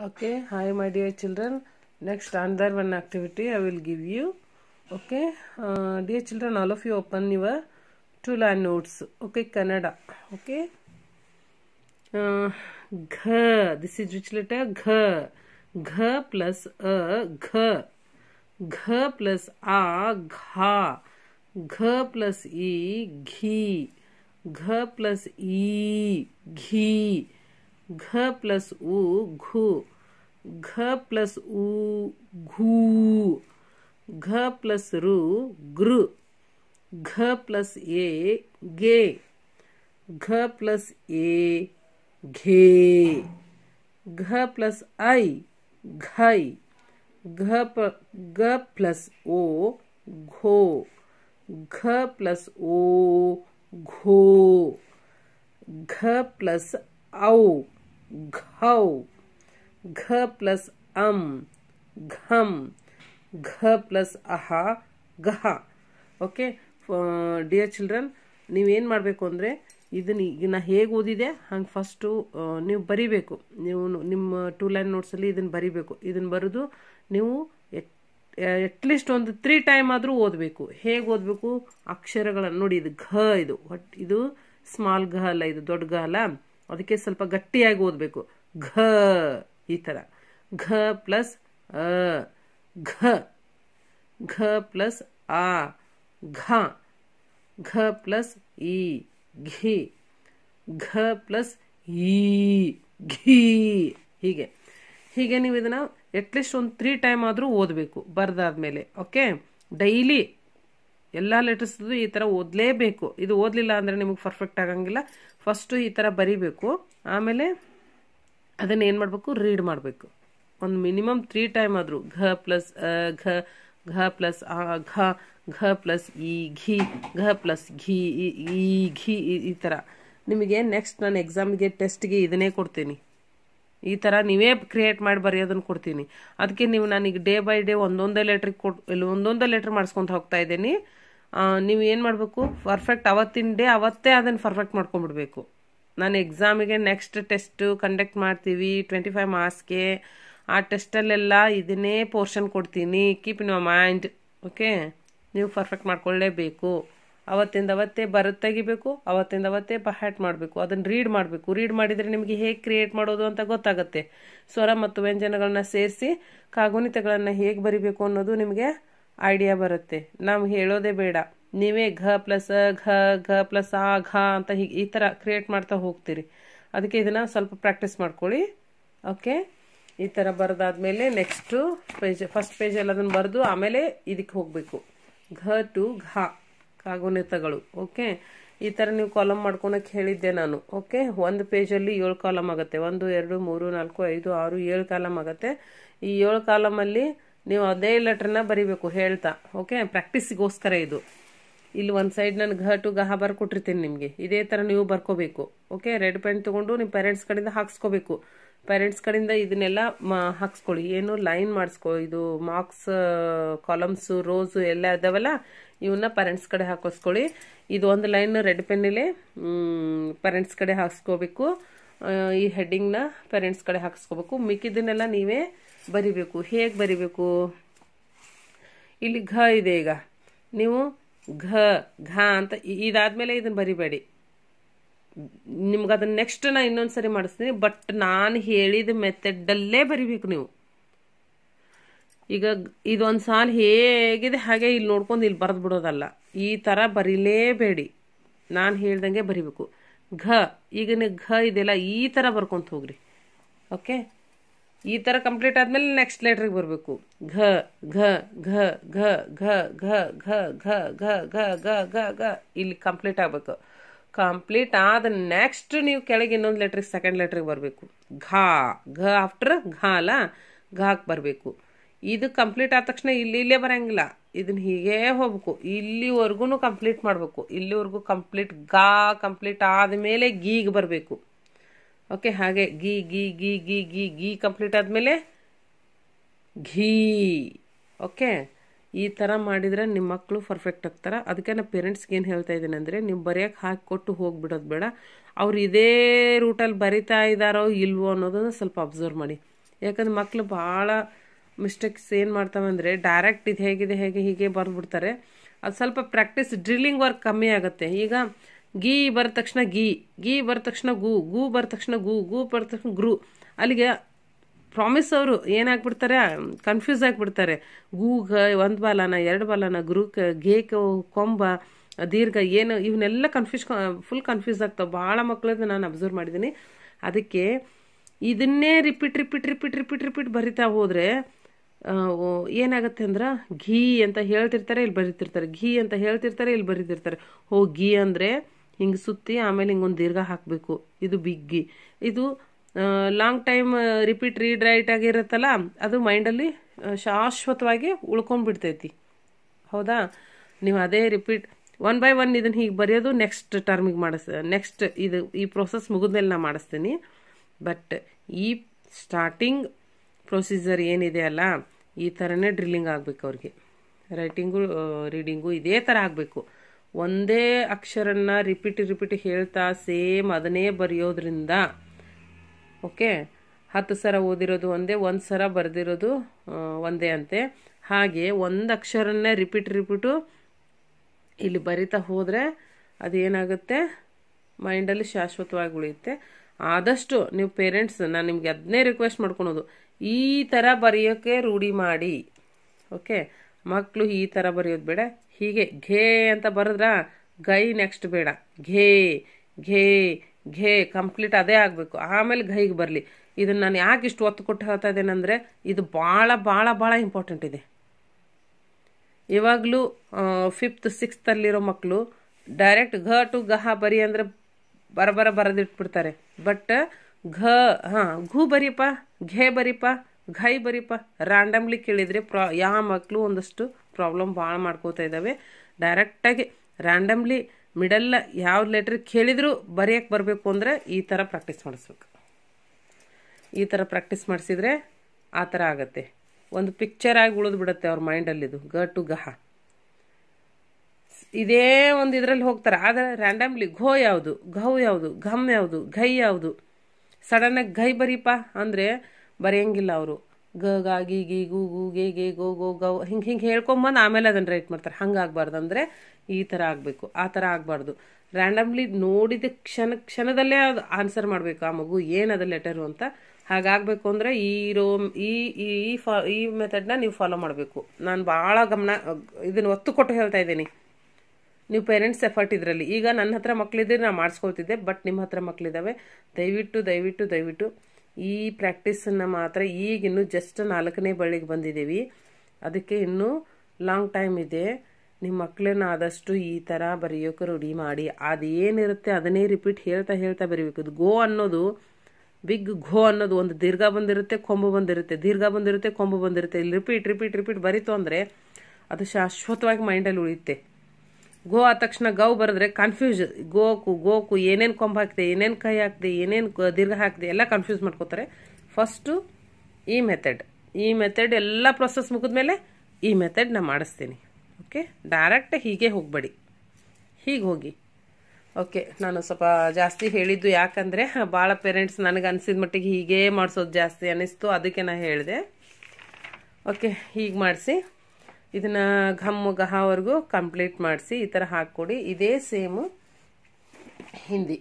okay hi my dear children next another one activity i will give you okay uh, dear children all of you open your two line notes okay Canada. okay uh, gh this is which letter gh gh plus a gh gh plus a gha gh plus e ghee gh plus e ghee घ plus उ घु घ plus उ घू घ plus रु ग्रु घ plus ए गे घ प्लस ए घे घ प्लस आई घाई घ प्लस ओ घो घ प्लस ओ घो घ प्लस औ ಘೌ ಘ ಪ್ಲಸ್ ಅಂ ಘಂ ಘ ಪ್ಲಸ್ ಅಹ ಗಹ ಓಕೆ ಡಿಯರ್ ಚಿಲ್ಡ್ರನ್ ನೀವೇನು ಮಾಡಬೇಕು ಅಂದರೆ ಇದನ್ನ ಈಗ ನಾ ಹೇಗೆ ಓದಿದೆ ಹಂಗೆ ಫಸ್ಟು ನೀವು ಬರಿಬೇಕು ನೀವು ನಿಮ್ಮ ಟೂ ಲೈನ್ ನೋಟ್ಸಲ್ಲಿ ಇದನ್ನು ಬರಿಬೇಕು ಇದನ್ನು ಬರೆದು ನೀವು ಎಟ್ಲೀಸ್ಟ್ ಒಂದು ತ್ರೀ ಟೈಮ್ ಆದರೂ ಓದಬೇಕು ಹೇಗೆ ಓದಬೇಕು ಅಕ್ಷರಗಳನ್ನು ನೋಡಿ ಇದು ಘ ಇದು ಒಟ್ಟು ಇದು ಸ್ಮಾಲ್ ಘ ಅಲ್ಲ ಇದು ದೊಡ್ಡ ಘ ಅಲ್ಲ ಅದಕ್ಕೆ ಸ್ವಲ್ಪ ಗಟ್ಟಿಯಾಗಿ ಓದಬೇಕು ಘ ಈ ಥರ ಘ ಪ್ಲಸ್ ಅ ಘ ಘ ಪ್ಲಸ್ ಆ ಘ ಘ ಪ್ಲಸ್ ಇ ಘಿ ಘ ಪ್ಲಸ್ ಈ ಘಿ ಹೀಗೆ ಹೀಗೆ ನೀವು ಇದನ್ನು ಎಟ್ಲೀಸ್ಟ್ ಒಂದು ತ್ರೀ ಟೈಮ್ ಆದರೂ ಓದಬೇಕು ಬರೆದಾದ್ಮೇಲೆ ಓಕೆ ಡೈಲಿ ಎಲ್ಲ ಲೆಟರ್ಸ್ದು ಈ ಥರ ಓದಲೇಬೇಕು ಇದು ಓದಲಿಲ್ಲ ಅಂದರೆ ನಿಮಗೆ ಪರ್ಫೆಕ್ಟ್ ಆಗಂಗಿಲ್ಲ ಫಸ್ಟು ಈ ಥರ ಬರಿಬೇಕು ಆಮೇಲೆ ಅದನ್ನು ಏನು ಮಾಡಬೇಕು ರೀಡ್ ಮಾಡಬೇಕು ಒಂದು ಮಿನಿಮಮ್ ತ್ರೀ ಟೈಮ್ ಆದರೂ ಘ ಪ್ಲಸ್ ಘ ಘ ಪ್ಲಸ್ ಆ ಘ ಘ ಪ್ಲಸ್ ಈ ಘಿ ಘ ಪ್ಲಸ್ ಘಿ ಈ ಘಿ ಈ ಥರ ನಿಮಗೆ ನೆಕ್ಸ್ಟ್ ನಾನು ಎಕ್ಸಾಮ್ಗೆ ಟೆಸ್ಟ್ಗೆ ಇದನ್ನೇ ಕೊಡ್ತೀನಿ ಈ ಥರ ನೀವೇ ಕ್ರಿಯೇಟ್ ಮಾಡಿ ಬರೆಯೋದನ್ನು ಕೊಡ್ತೀನಿ ಅದಕ್ಕೆ ನೀವು ನಾನೀಗ ಡೇ ಬೈ ಡೇ ಒಂದೊಂದೇ ಲೆಟ್ರಿಗೆ ಕೊಟ್ಟು ಇಲ್ಲಿ ಒಂದೊಂದೇ ಲೆಟ್ರ್ ಮಾಡಿಸ್ಕೊಂತ ಹೋಗ್ತಾ ಇದ್ದೀನಿ ನೀವು ಏನು ಮಾಡಬೇಕು ಪರ್ಫೆಕ್ಟ್ ಅವತ್ತಿನ ಡೇ ಅವತ್ತೇ ಅದನ್ನು ಪರ್ಫೆಕ್ಟ್ ಮಾಡ್ಕೊಂಡ್ಬಿಡ್ಬೇಕು ನಾನು ಎಕ್ಸಾಮಿಗೆ ನೆಕ್ಸ್ಟ್ ಟೆಸ್ಟು ಕಂಡಕ್ಟ್ ಮಾಡ್ತೀವಿ ಟ್ವೆಂಟಿ ಫೈವ್ ಮಾರ್ಕ್ಸ್ಗೆ ಆ ಟೆಸ್ಟಲ್ಲೆಲ್ಲ ಇದನ್ನೇ ಪೋರ್ಷನ್ ಕೊಡ್ತೀನಿ ಕೀಪ್ ಇನ್ ಮೈಂಡ್ ಓಕೆ ನೀವು ಪರ್ಫೆಕ್ಟ್ ಮಾಡ್ಕೊಳ್ಳೇಬೇಕು ಅವತ್ತಿಂದ ಅವತ್ತೇ ಬರುತ್ತೆ ತೆಗಿಬೇಕು ಅವತ್ತಿಂದ ಅವತ್ತೇ ಹ್ಯಾಟ್ ಮಾಡಬೇಕು ಅದನ್ನು ರೀಡ್ ಮಾಡಬೇಕು ರೀಡ್ ಮಾಡಿದರೆ ನಿಮಗೆ ಹೇಗೆ ಕ್ರಿಯೇಟ್ ಮಾಡೋದು ಅಂತ ಗೊತ್ತಾಗುತ್ತೆ ಸ್ವರ ಮತ್ತು ವ್ಯಂಜನಗಳನ್ನ ಸೇರಿಸಿ ಕಾಗುಣಿತಗಳನ್ನು ಹೇಗೆ ಬರಿಬೇಕು ಅನ್ನೋದು ನಿಮಗೆ ಐಡಿಯಾ ಬರುತ್ತೆ ನಾವು ಹೇಳೋದೇ ಬೇಡ ನೀವೇ ಘ ಪ್ಲಸ್ ಘ ಘ ಪ್ಲಸ್ ಆ ಘ ಅಂತ ಹೀಗೆ ಈ ಥರ ಕ್ರಿಯೇಟ್ ಮಾಡ್ತಾ ಹೋಗ್ತೀರಿ ಅದಕ್ಕೆ ಇದನ್ನು ಸ್ವಲ್ಪ ಪ್ರಾಕ್ಟೀಸ್ ಮಾಡ್ಕೊಳ್ಳಿ ಓಕೆ ಈ ಥರ ಬರೆದಾದ್ಮೇಲೆ ನೆಕ್ಸ್ಟು ಪೇಜ್ ಫಸ್ಟ್ ಪೇಜಲ್ಲಿ ಅದನ್ನು ಬರೆದು ಆಮೇಲೆ ಇದಕ್ಕೆ ಹೋಗಬೇಕು ಘ ಟು ಘ ಕಾಗುಣಿತಗಳು ಓಕೆ ಈ ಥರ ನೀವು ಕಾಲಮ್ ಮಾಡ್ಕೊಳಕ್ಕೆ ಹೇಳಿದ್ದೆ ನಾನು ಓಕೆ ಒಂದು ಪೇಜಲ್ಲಿ ಏಳು ಕಾಲಮ್ ಆಗುತ್ತೆ ಒಂದು ಎರಡು ಮೂರು ನಾಲ್ಕು ಐದು ಆರು ಏಳು ಕಾಲಮ್ ಆಗುತ್ತೆ ಈ ಏಳು ಕಾಲಮಲ್ಲಿ ನೀವು ಅದೇ ಲೆಟ್ರನ್ನ ಬರಿಬೇಕು ಹೇಳ್ತಾ ಓಕೆ ಪ್ರಾಕ್ಟೀಸಿಗೋಸ್ಕರ ಇದು ಇಲ್ಲಿ ಒಂದು ಸೈಡ್ ನಾನು ಘ ಟು ಗಹ ಬರ್ಕೊಟ್ಟಿರ್ತೀನಿ ನಿಮಗೆ ಇದೇ ಥರ ನೀವು ಬರ್ಕೋಬೇಕು ಓಕೆ ರೆಡ್ ಪೆನ್ ತೊಗೊಂಡು ನಿಮ್ಮ ಪೇರೆಂಟ್ಸ್ ಕಡೆಯಿಂದ ಹಾಕ್ಸ್ಕೋಬೇಕು ಪೇರೆಂಟ್ಸ್ ಕಡೆಯಿಂದ ಇದನ್ನೆಲ್ಲ ಮಾ ಹಾಕ್ಸ್ಕೊಳ್ಳಿ ಏನು ಲೈನ್ ಮಾಡಿಸ್ಕೊ ಇದು ಮಾರ್ಕ್ಸ್ ಕಾಲಮ್ಸು ರೋಸು ಎಲ್ಲ ಇದಾವಲ್ಲ ಇವನ್ನ ಪೇರೆಂಟ್ಸ್ ಕಡೆ ಹಾಕಿಸ್ಕೊಳ್ಳಿ ಇದು ಒಂದು ಲೈನ್ ರೆಡ್ ಪೆನ್ನಲ್ಲೇ ಪೇರೆಂಟ್ಸ್ ಕಡೆ ಹಾಕ್ಸ್ಕೋಬೇಕು ಈ ಹೆಡ್ಡಿಂಗ್ನ ಪೇರೆಂಟ್ಸ್ ಕಡೆ ಹಾಕಿಸ್ಕೋಬೇಕು ಮಿಕ್ಕಿದ್ದನ್ನೆಲ್ಲ ನೀವೇ ಬರಿಬೇಕು ಹೇಗೆ ಬರಿಬೇಕು ಇಲ್ಲಿ ಘ ಇದೆ ಈಗ ನೀವು ಘ ಘ ಅಂತ ಇದಾದ್ಮೇಲೆ ಇದನ್ನು ಬರಿಬೇಡಿ ನಿಮ್ಗೆ ಅದನ್ನ ನೆಕ್ಸ್ಟ್ ನಾನು ಇನ್ನೊಂದು ಸರಿ ಮಾಡಿಸ್ತೀನಿ ಬಟ್ ನಾನು ಹೇಳಿದ ಮೆಥಡಲ್ಲೇ ಬರಿಬೇಕು ನೀವು ಈಗ ಇದೊಂದು ಸಾಲು ಹೇಗಿದೆ ಹಾಗೆ ಇಲ್ಲಿ ನೋಡ್ಕೊಂಡು ಇಲ್ಲಿ ಬರೆದು ಬಿಡೋದಲ್ಲ ಈ ಥರ ಬರೀಲೇಬೇಡಿ ನಾನು ಹೇಳ್ದಂಗೆ ಬರಿಬೇಕು ಘ ಈಗ ಘ ಇದೆಲ್ಲ ಈ ಥರ ಬರ್ಕೊತ ಹೋಗ್ರಿ ಓಕೆ ಈ ಥರ ಕಂಪ್ಲೀಟ್ ಆದಮೇಲೆ ನೆಕ್ಸ್ಟ್ ಲೆಟ್ರಿಗೆ ಬರಬೇಕು ಘ ಘ ಘ ಘ ಘ ಘ ಘ ಘ ಘ ಘ ಘ ಘ ಘ ಇಲ್ಲಿ ಕಂಪ್ಲೀಟ್ ಆಗಬೇಕು ಕಂಪ್ಲೀಟ್ ಆದ ನೆಕ್ಸ್ಟ್ ನೀವು ಕೆಳಗೆ ಇನ್ನೊಂದು ಲೆಟ್ರಿಗೆ ಸೆಕೆಂಡ್ ಲೆಟ್ರಿಗೆ ಬರಬೇಕು ಘಾ ಘ ಆಫ್ಟರ್ ಘಾ ಅಲ್ಲ ಘಾಕ್ ಬರಬೇಕು ಇದು ಕಂಪ್ಲೀಟ್ ಆದ ತಕ್ಷಣ ಇಲ್ಲಿ ಇಲ್ಲೇ ಬರೋಂಗಿಲ್ಲ ಇದನ್ನ ಹೀಗೇ ಹೋಗ್ಬೇಕು ಇಲ್ಲಿವರೆಗೂ ಕಂಪ್ಲೀಟ್ ಮಾಡಬೇಕು ಇಲ್ಲಿವರೆಗೂ ಕಂಪ್ಲೀಟ್ ಗಾ ಕಂಪ್ಲೀಟ್ ಆದಮೇಲೆ ಗೀಗ್ ಬರಬೇಕು ಓಕೆ ಹಾಗೆ ಗಿ ಗಿ ಗಿ ಗಿ ಗಿ ಗೀ ಕಂಪ್ಲೀಟ್ ಆದಮೇಲೆ ಘೀ ಓಕೆ ಈ ಥರ ಮಾಡಿದರೆ ನಿಮ್ಮ ಮಕ್ಕಳು ಪರ್ಫೆಕ್ಟ್ ಆಗ್ತಾರೆ ಅದಕ್ಕೆ ನಾನು ಪೇರೆಂಟ್ಸ್ಗೆ ಏನು ಹೇಳ್ತಾ ಇದ್ದೀನಿ ಅಂದರೆ ನೀವು ಬರೆಯೋಕ್ಕೆ ಹಾಕಿ ಕೊಟ್ಟು ಹೋಗಿಬಿಡೋದು ಬೇಡ ಅವ್ರು ಇದೇ ರೂಟಲ್ಲಿ ಬರಿತಾ ಇದ್ದಾರೋ ಇಲ್ವೋ ಅನ್ನೋದನ್ನು ಸ್ವಲ್ಪ ಅಬ್ಸರ್ವ್ ಮಾಡಿ ಯಾಕಂದ್ರೆ ಮಕ್ಕಳು ಭಾಳ ಮಿಸ್ಟೇಕ್ಸ್ ಏನು ಮಾಡ್ತಾವೆ ಅಂದರೆ ಡೈರೆಕ್ಟ್ ಇದು ಹೇಗಿದೆ ಹೇಗೆ ಹೀಗೆ ಬರ್ಬಿಡ್ತಾರೆ ಅದು ಸ್ವಲ್ಪ ಪ್ರಾಕ್ಟೀಸ್ ಡ್ರಿಲ್ಲಿಂಗ್ ವರ್ಕ್ ಕಮ್ಮಿ ಆಗುತ್ತೆ ಈಗ ಗೀ ಬರ ತಕ್ಷಣ ಗಿ ಗೀ ಬರ ತಕ್ಷಣ ಗು ಗು ಬರ ತಕ್ಷಣ ಗು ಗು ಬರ ತಕ್ಷಣ ಗ್ರು ಅಲ್ಲಿಗೆ ಪ್ರಾಮಿಸ್ ಅವರು ಏನಾಗ್ಬಿಡ್ತಾರೆ ಕನ್ಫ್ಯೂಸ್ ಆಗಿಬಿಡ್ತಾರೆ ಗ ಒಂದು ಬಾಲನ ಎರಡು ಬಾಲನ ಗ್ರೂಕ ಗೇಕ ಕೊಂಬ ದೀರ್ಘ ಏನು ಇವನ್ನೆಲ್ಲ ಕನ್ಫ್ಯೂಸ್ ಫುಲ್ ಕನ್ಫ್ಯೂಸ್ ಆಗ್ತಾವೆ ಭಾಳ ಮಕ್ಕಳದ್ದು ನಾನು ಅಬ್ಸರ್ವ್ ಮಾಡಿದ್ದೀನಿ ಅದಕ್ಕೆ ಇದನ್ನೇ repeat repeat repeat repeat repeat ಬರಿತಾ ಹೋದರೆ ಏನಾಗುತ್ತೆ ಅಂದ್ರೆ ಘೀ ಅಂತ ಹೇಳ್ತಿರ್ತಾರೆ ಇಲ್ಲಿ ಬರಿತಿರ್ತಾರೆ ಘೀ ಅಂತ ಹೇಳ್ತಿರ್ತಾರೆ ಇಲ್ಲಿ ಬರಿತಿರ್ತಾರೆ ಹೋ ಘೀ ಅಂದರೆ ಹಿಂಗೆ ಸುತ್ತಿ ಆಮೇಲೆ ಹಿಂಗೊಂದು ದೀರ್ಘ ಹಾಕಬೇಕು ಇದು ಬಿಗ್ಗಿ ಇದು long time repeat read write ಆಗಿರುತ್ತಲ್ಲ ಅದು ಮೈಂಡಲ್ಲಿ ಶಾಶ್ವತವಾಗಿ ಉಳ್ಕೊಂಡ್ಬಿಡ್ತೈತಿ ಹೌದಾ ನೀವು ಅದೇ ರಿಪೀಟ್ ಒನ್ ಬೈ ಒನ್ ಇದನ್ನು ಹೀಗೆ ಬರೆಯೋದು ನೆಕ್ಸ್ಟ್ ಟರ್ಮಿಗೆ ಮಾಡಿಸ್ ನೆಕ್ಸ್ಟ್ ಇದು ಈ ಪ್ರೊಸೆಸ್ ಮುಗಿದ್ಮೇಲೆ ನಾನು ಮಾಡಿಸ್ತೀನಿ ಬಟ್ ಈ ಸ್ಟಾರ್ಟಿಂಗ್ ಪ್ರೊಸೀಜರ್ ಏನಿದೆ ಅಲ್ಲ ಈ ಥರನೇ ಡ್ರಿಲ್ಲಿಂಗ್ ಆಗಬೇಕು ಅವ್ರಿಗೆ ರೈಟಿಂಗು ರೀಡಿಂಗು ಇದೇ ಥರ ಆಗಬೇಕು ಒಂದೇ ಅಕ್ಷರನ್ನ ರಿಪೀಟ್ ರಿಪೀಟ್ ಹೇಳ್ತಾ ಸೇಮ್ ಅದನ್ನೇ ಬರೆಯೋದ್ರಿಂದ ಓಕೆ ಹತ್ತು ಸರ ಓದಿರೋದು ಒಂದೇ ಒಂದು ಸರ ಬರೆದಿರೋದು ಒಂದೇ ಅಂತೆ ಹಾಗೆ ಒಂದು ಅಕ್ಷರನ್ನೇ ರಿಪೀಟ್ ರಿಪೀಟು ಇಲ್ಲಿ ಬರಿತಾ ಹೋದರೆ ಅದೇನಾಗುತ್ತೆ ಮೈಂಡಲ್ಲಿ ಶಾಶ್ವತವಾಗಿ ಉಳಿಯುತ್ತೆ ಆದಷ್ಟು ನೀವು ಪೇರೆಂಟ್ಸ್ ನಾನು ನಿಮಗೆ ಅದನ್ನೇ ರಿಕ್ವೆಸ್ಟ್ ಮಾಡ್ಕೊಳೋದು ಈ ಥರ ಬರೆಯೋಕ್ಕೆ ರೂಢಿ ಮಾಡಿ ಓಕೆ ಮಕ್ಕಳು ಈ ಥರ ಬರೆಯೋದು ಬೇಡ ಹೀಗೆ ಘೇ ಅಂತ ಬರೆದ್ರ ಗೈ ನೆಕ್ಸ್ಟ್ ಬೇಡ ಘೇ ಘೇ ಘೇ ಕಂಪ್ಲೀಟ್ ಅದೇ ಆಗಬೇಕು ಆಮೇಲೆ ಘೈಗೆ ಬರಲಿ ಇದನ್ನು ನಾನು ಯಾಕೆ ಇಷ್ಟು ಒತ್ತು ಕೊಟ್ಟು ಹೇಳ್ತಾ ಅಂದರೆ ಇದು ಭಾಳ ಭಾಳ ಭಾಳ ಇಂಪಾರ್ಟೆಂಟ್ ಇದೆ ಇವಾಗಲೂ ಫಿಫ್ತ್ ಸಿಕ್ಸ್ತಲ್ಲಿರೋ ಮಕ್ಕಳು ಡೈರೆಕ್ಟ್ ಘ ಟು ಗಹ ಬರಿ ಅಂದರೆ ಬರಬರ ಬರೆದಿಟ್ಬಿಡ್ತಾರೆ ಬಟ್ ಘ ಹಾಂ ಘು ಬರೀಪ ಘೇ ಬರೀಪ ಘೈ ಬರೀಪ ರ್ಯಾಂಡಮ್ಲಿ ಕೇಳಿದರೆ ಪ್ರಾ ಯಾವ ಮಕ್ಕಳು ಒಂದಷ್ಟು ಪ್ರಾಬ್ಲಮ್ ಭಾಳ ಮಾಡ್ಕೋತಾ ಇದ್ದಾವೆ ಡೈರೆಕ್ಟಾಗಿ ರ್ಯಾಂಡಮ್ಲಿ ಮಿಡಲ್ ಯಾವ ಲೆಟ್ರ್ ಕೇಳಿದರೂ ಬರೆಯೋಕ್ಕೆ ಬರಬೇಕು ಅಂದರೆ ಈ ಥರ ಪ್ರಾಕ್ಟೀಸ್ ಮಾಡಿಸ್ಬೇಕು ಈ ಥರ ಪ್ರಾಕ್ಟೀಸ್ ಮಾಡಿಸಿದ್ರೆ ಆ ಥರ ಆಗತ್ತೆ ಒಂದು ಪಿಕ್ಚರ್ ಆಗಿ ಉಳಿದು ಬಿಡುತ್ತೆ ಅವ್ರ ಮೈಂಡಲ್ಲಿದು ಗ ಟು ಗಹ ಇದೇ ಒಂದು ಇದರಲ್ಲಿ ಹೋಗ್ತಾರೆ ಆದರೆ ರ್ಯಾಂಡಮ್ಲಿ ಘೋ ಯಾವುದು ಘೌ ಯಾವುದು ಘಮ್ ಯಾವುದು ಘೈ ಯಾವುದು ಸಡನ್ನಾಗಿ ಘೈ ಬರೀಪಾ ಅಂದರೆ ಬರೆಯಂಗಿಲ್ಲ ಅವರು ಗ ಗಿ ಗಿ ಗು ಗು ಗೆ ಗೆ ಗೋ ಗೋ ಗೌ ಹಿಂಗೆ ಹಿಂಗೆ ಹೇಳ್ಕೊಂಬಂದು ಆಮೇಲೆ ಅದನ್ನು ರೈಟ್ ಮಾಡ್ತಾರೆ ಹಂಗಾಗಬಾರ್ದು ಅಂದರೆ ಈ ಥರ ಆಗಬೇಕು ಆ ಥರ ಆಗಬಾರ್ದು ರ್ಯಾಂಡಮ್ಲಿ ನೋಡಿದ ಕ್ಷಣ ಕ್ಷಣದಲ್ಲೇ ಅದು ಆನ್ಸರ್ ಮಾಡಬೇಕು ಆ ಮಗು ಏನದು ಲೆಟರು ಅಂತ ಹಾಗಾಗಬೇಕು ಅಂದರೆ ಈ ರೋ ಈ ಈ ಫಾ ಈ ಮೆಥಡ್ನ ನೀವು ಫಾಲೋ ಮಾಡಬೇಕು ನಾನು ಭಾಳ ಗಮನ ಇದನ್ನು ಒತ್ತು ಕೊಟ್ಟು ಹೇಳ್ತಾ ಇದ್ದೀನಿ ನೀವು ಪೇರೆಂಟ್ಸ್ ಎಫರ್ಟ್ ಇದರಲ್ಲಿ ಈಗ ನನ್ನ ಹತ್ರ ಮಕ್ಳಿದ್ರೆ ನಾನು ಮಾಡಿಸ್ಕೊಳ್ತಿದ್ದೆ ಬಟ್ ನಿಮ್ಮ ಹತ್ರ ಮಕ್ಕಳಿದ್ದಾವೆ ದಯವಿಟ್ಟು ದಯವಿಟ್ಟು ದಯವಿಟ್ಟು ಈ ಪ್ರಾಕ್ಟೀಸನ್ನು ಮಾತ್ರ ಈಗ ಇನ್ನೂ ಜಸ್ಟ್ ನಾಲ್ಕನೇ ಬಳ್ಳಿಗೆ ಬಂದಿದ್ದೀವಿ ಅದಕ್ಕೆ ಇನ್ನೂ ಲಾಂಗ್ ಟೈಮ್ ಇದೆ ನಿಮ್ಮ ಮಕ್ಕಳನ್ನ ಆದಷ್ಟು ಈ ಥರ ಬರೆಯೋಕೆ ರೂಢಿ ಮಾಡಿ ಏನಿರುತ್ತೆ ಅದನ್ನೇ ರಿಪೀಟ್ ಹೇಳ್ತಾ ಹೇಳ್ತಾ ಬರೀಬೇಕು ಅದು ಗೋ ಅನ್ನೋದು ಬಿಗ್ ಘೋ ಅನ್ನೋದು ಒಂದು ದೀರ್ಘ ಬಂದಿರುತ್ತೆ ಕೊಂಬು ಬಂದಿರುತ್ತೆ ದೀರ್ಘ ಬಂದಿರುತ್ತೆ ಕೊಂಬು ಬಂದಿರುತ್ತೆ ಇಲ್ಲಿ ರಿಪೀಟ್ ರಿಪೀಟ್ ರಿಪೀಟ್ ಬರೀತು ಅಂದರೆ ಅದು ಶಾಶ್ವತವಾಗಿ ಮೈಂಡಲ್ಲಿ ಉಳಿಯುತ್ತೆ ಗೋ ಆದ ತಕ್ಷಣ ಗೌ ಬರೆದ್ರೆ ಕನ್ಫ್ಯೂಸ್ ಗೋಕು ಗೋಕು ಏನೇನು ಕೊಂಬ್ ಹಾಕಿದೆ ಏನೇನು ಕೈ ಹಾಕಿದೆ ಏನೇನು ದೀರ್ಘ ಹಾಕಿದೆ ಎಲ್ಲ ಕನ್ಫ್ಯೂಸ್ ಮಾಡ್ಕೋತಾರೆ ಫಸ್ಟು ಈ ಮೆಥಡ್ ಈ ಮೆಥಡ್ ಎಲ್ಲ ಪ್ರೊಸೆಸ್ ಮುಗಿದ ಮೇಲೆ ಈ ಮೆಥಡ್ ನಾನು ಮಾಡಿಸ್ತೀನಿ ಓಕೆ ಡೈರೆಕ್ಟ್ ಹೀಗೆ ಹೋಗಬೇಡಿ ಹೀಗೆ ಹೋಗಿ ಓಕೆ ನಾನು ಸ್ವಲ್ಪ ಜಾಸ್ತಿ ಹೇಳಿದ್ದು ಯಾಕಂದರೆ ಭಾಳ ಪೇರೆಂಟ್ಸ್ ನನಗೆ ಅನಿಸಿದ ಮಟ್ಟಿಗೆ ಹೀಗೇ ಮಾಡಿಸೋದು ಜಾಸ್ತಿ ಅನ್ನಿಸ್ತು ಅದಕ್ಕೆ ನಾನು ಹೇಳಿದೆ ಓಕೆ ಹೀಗೆ ಮಾಡಿಸಿ ಇದನ್ನ ಘಮ್ ಗಹವರೆಗೂ ಕಂಪ್ಲೀಟ್ ಮಾಡಿಸಿ ಈ ಥರ ಹಾಕ್ಕೊಡಿ ಇದೇ ಸೇಮು ಹಿಂದಿ